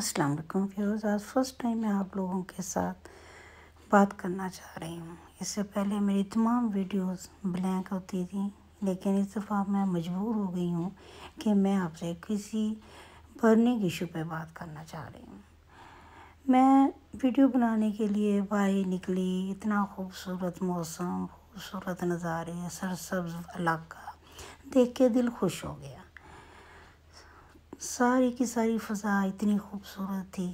अस्सलाम वालेकुम फिरोज़ आज फर्स्ट टाइम मैं आप लोगों के साथ बात करना चाह रही हूँ इससे पहले मेरी तमाम वीडियोस ब्लैंक होती थी लेकिन इस दफ़ा मैं मजबूर हो गई हूँ कि मैं आपसे किसी बर्निंग इशू पे बात करना चाह रही हूँ मैं वीडियो बनाने के लिए बाहर निकली इतना खूबसूरत मौसम खूबसूरत नज़ारे सरसब्ज इलाका देख के दिल खुश हो गया सारी की सारी फ़जा इतनी खूबसूरत थी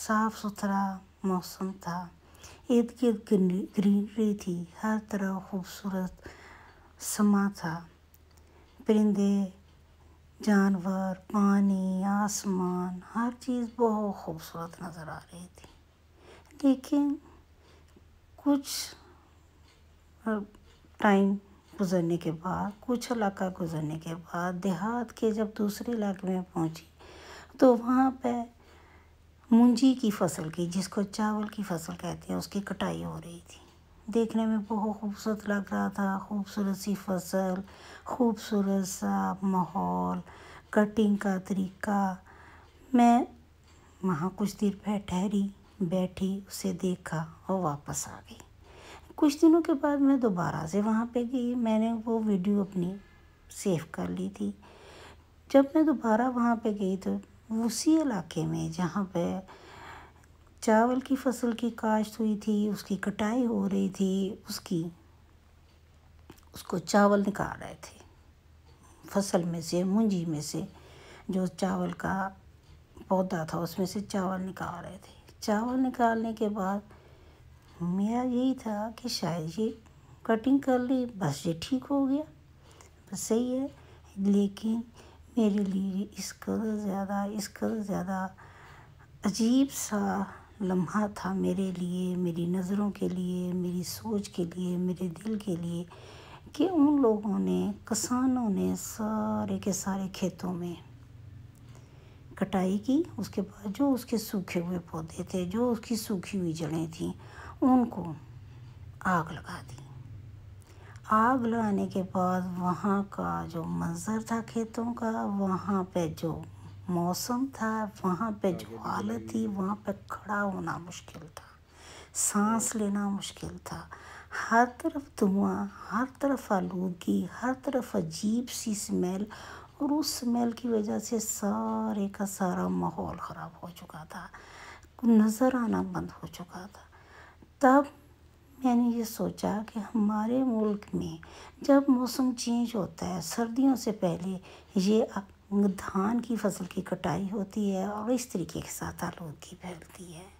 साफ़ सुथरा मौसम था इर्द गिर्द ग्रीनरी थी हर तरह खूबसूरत समा था परिंदे जानवर पानी आसमान हर चीज़ बहुत खूबसूरत नज़र आ रही थी लेकिन कुछ टाइम गुज़रने के बाद कुछ इलाका गुज़रने के बाद देहात के जब दूसरे इलाके में पहुंची तो वहाँ पर मुंजी की फसल की जिसको चावल की फसल कहते हैं उसकी कटाई हो रही थी देखने में बहुत खूबसूरत लग रहा था खूबसूरत सी फसल खूबसूरत सा माहौल कटिंग का तरीका मैं वहाँ कुछ देर पर ठहरी बैठी उसे देखा और वापस आ गई कुछ दिनों के बाद मैं दोबारा से वहाँ पे गई मैंने वो वीडियो अपनी सेव कर ली थी जब मैं दोबारा वहाँ पे गई तो उसी इलाके में जहाँ पे चावल की फसल की काश्त हुई थी उसकी कटाई हो रही थी उसकी उसको चावल निकाल रहे थे फसल में से मुंजी में से जो चावल का पौधा था उसमें से चावल निकाल रहे थे चावल निकालने के बाद मेरा यही था कि शायद ये कटिंग कर ली बस ये ठीक हो गया बस सही है लेकिन मेरे लिए इस कदर ज़्यादा इस कदर ज़्यादा अजीब सा लम्हा था मेरे लिए मेरी नज़रों के लिए मेरी सोच के लिए मेरे दिल के लिए कि उन लोगों ने किसानों ने सारे के सारे खेतों में कटाई की उसके बाद जो उसके सूखे हुए पौधे थे जो उसकी सूखी हुई जड़ें थीं उनको आग लगा दी आग लगाने के बाद वहाँ का जो मंज़र था खेतों का वहाँ पे जो मौसम था वहाँ पे जो हालत थी वहाँ पे खड़ा होना मुश्किल था सांस लेना मुश्किल था हर तरफ धुआँ हर तरफ आलूदगी हर तरफ अजीब सी स्मेल और उस स्मेल की वजह से सारे का सारा माहौल ख़राब हो चुका था नज़र आना बंद हो चुका था तब मैंने ये सोचा कि हमारे मुल्क में जब मौसम चेंज होता है सर्दियों से पहले ये धान की फसल की कटाई होती है और इस तरीके के साथ की फैलती है